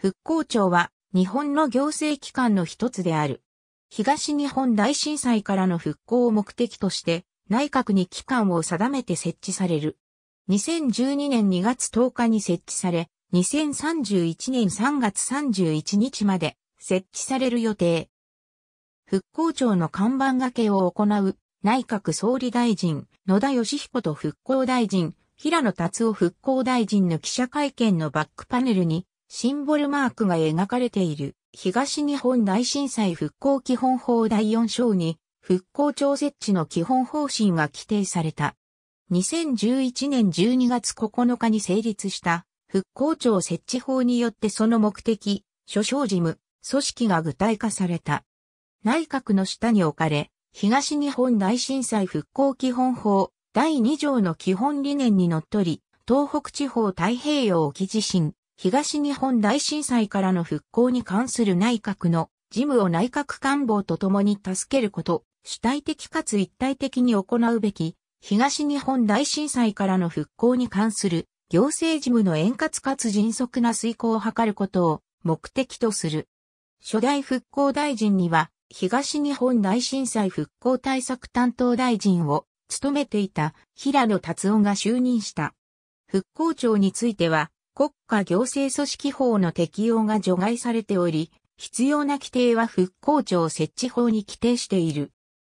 復興庁は日本の行政機関の一つである。東日本大震災からの復興を目的として内閣に機関を定めて設置される。2012年2月10日に設置され、2031年3月31日まで設置される予定。復興庁の看板掛けを行う内閣総理大臣野田義彦と復興大臣平野達夫復興大臣の記者会見のバックパネルにシンボルマークが描かれている東日本大震災復興基本法第4章に復興庁設置の基本方針が規定された。2011年12月9日に成立した復興庁設置法によってその目的、所掌事務、組織が具体化された。内閣の下に置かれ、東日本大震災復興基本法第2条の基本理念にのっとり、東北地方太平洋沖地震、東日本大震災からの復興に関する内閣の事務を内閣官房と共に助けること、主体的かつ一体的に行うべき、東日本大震災からの復興に関する行政事務の円滑かつ迅速な遂行を図ることを目的とする。初代復興大臣には東日本大震災復興対策担当大臣を務めていた平野達夫が就任した。復興庁については国家行政組織法の適用が除外されており、必要な規定は復興庁設置法に規定している。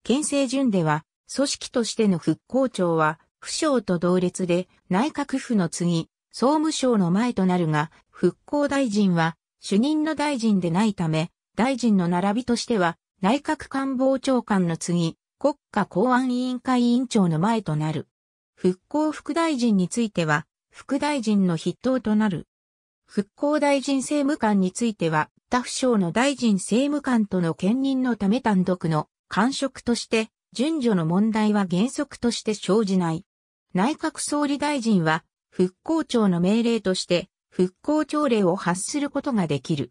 憲政順では、組織としての復興庁は、府省と同列で、内閣府の次、総務省の前となるが、復興大臣は、主任の大臣でないため、大臣の並びとしては、内閣官房長官の次、国家公安委員会委員長の前となる。復興副大臣については、副大臣の筆頭となる。復興大臣政務官については、他府省の大臣政務官との兼任のため単独の官職として、順序の問題は原則として生じない。内閣総理大臣は、復興庁の命令として、復興庁令を発することができる。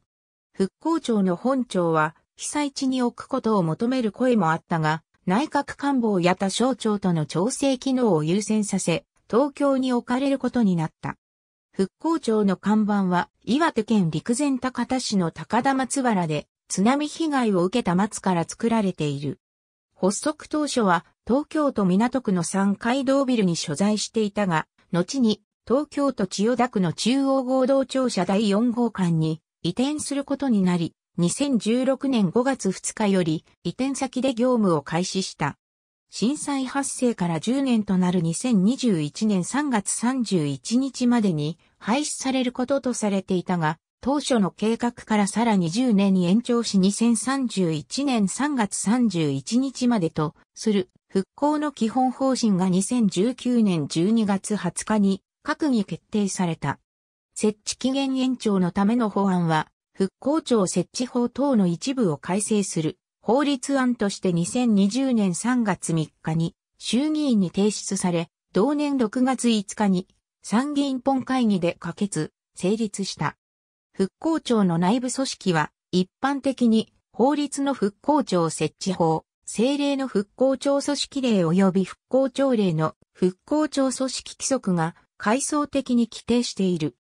復興庁の本庁は、被災地に置くことを求める声もあったが、内閣官房や他省庁との調整機能を優先させ、東京に置かれることになった。復興庁の看板は岩手県陸前高田市の高田松原で津波被害を受けた松から作られている。発足当初は東京都港区の三階堂ビルに所在していたが、後に東京都千代田区の中央合同庁舎第4号館に移転することになり、2016年5月2日より移転先で業務を開始した。震災発生から10年となる2021年3月31日までに廃止されることとされていたが、当初の計画からさらに10年に延長し2031年3月31日までとする復興の基本方針が2019年12月20日に閣議決定された。設置期限延長のための法案は、復興庁設置法等の一部を改正する。法律案として2020年3月3日に衆議院に提出され、同年6月5日に参議院本会議で可決、成立した。復興庁の内部組織は一般的に法律の復興庁設置法、政令の復興庁組織令及び復興庁令の復興庁組織規則が階層的に規定している。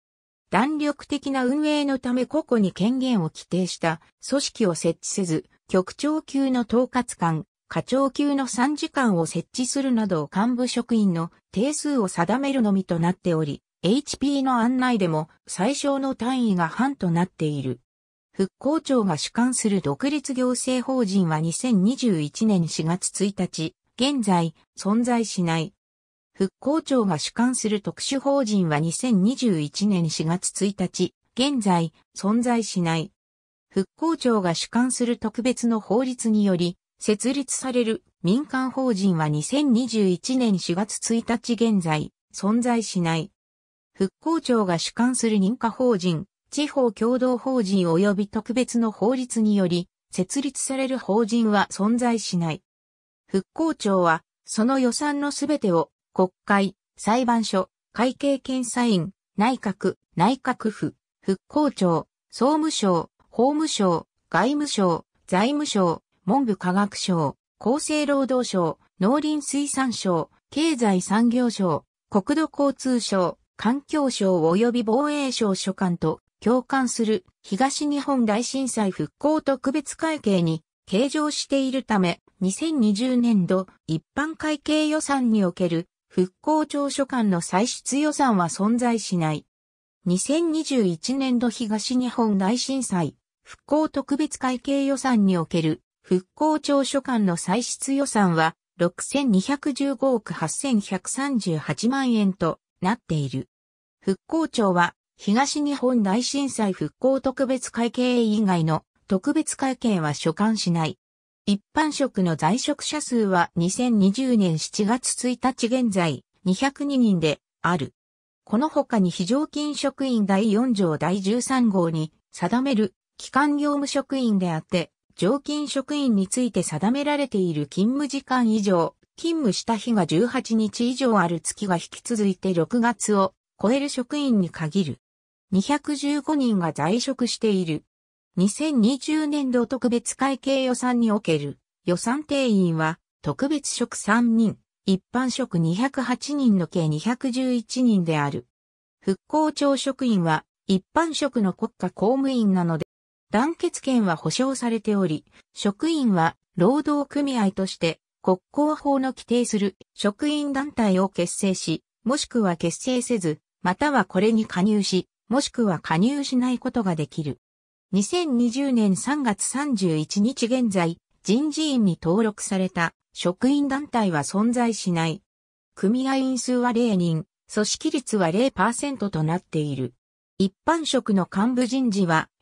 弾力的な運営のため個々に権限を規定した組織を設置せず、局長級の統括官、課長級の参事官を設置するなど幹部職員の定数を定めるのみとなっており、HP の案内でも最小の単位が半となっている。復興庁が主管する独立行政法人は2021年4月1日、現在存在しない。復興庁が主管する特殊法人は2021年4月1日、現在存在しない。復興庁が主管する特別の法律により、設立される民間法人は2021年4月1日現在、存在しない。復興庁が主管する認可法人、地方共同法人及び特別の法律により、設立される法人は存在しない。復興庁は、その予算のすべてを、国会、裁判所、会計検査院、内閣、内閣府、復興庁、総務省、法務省、外務省、財務省、文部科学省、厚生労働省、農林水産省、経済産業省、国土交通省、環境省及び防衛省所管と共管する東日本大震災復興特別会計に計上しているため、2020年度一般会計予算における復興庁所管の歳出予算は存在しない。2021年度東日本大震災復興特別会計予算における復興庁所管の歳出予算は6215億8138万円となっている。復興庁は東日本大震災復興特別会計以外の特別会計は所管しない。一般職の在職者数は2020年7月1日現在202人である。この他に非常勤職員第4条第13号に定める機関業務職員であって、常勤職員について定められている勤務時間以上、勤務した日が18日以上ある月が引き続いて6月を超える職員に限る。215人が在職している。2020年度特別会計予算における予算定員は特別職3人、一般職208人の計211人である。復興庁職員は一般職の国家公務員なので団結権は保障されており、職員は労働組合として国交法の規定する職員団体を結成し、もしくは結成せず、またはこれに加入し、もしくは加入しないことができる。2020年3月31日現在、人事院に登録された職員団体は存在しない。組合員数は0人、組織率は0%となっている。一般職の幹部人事は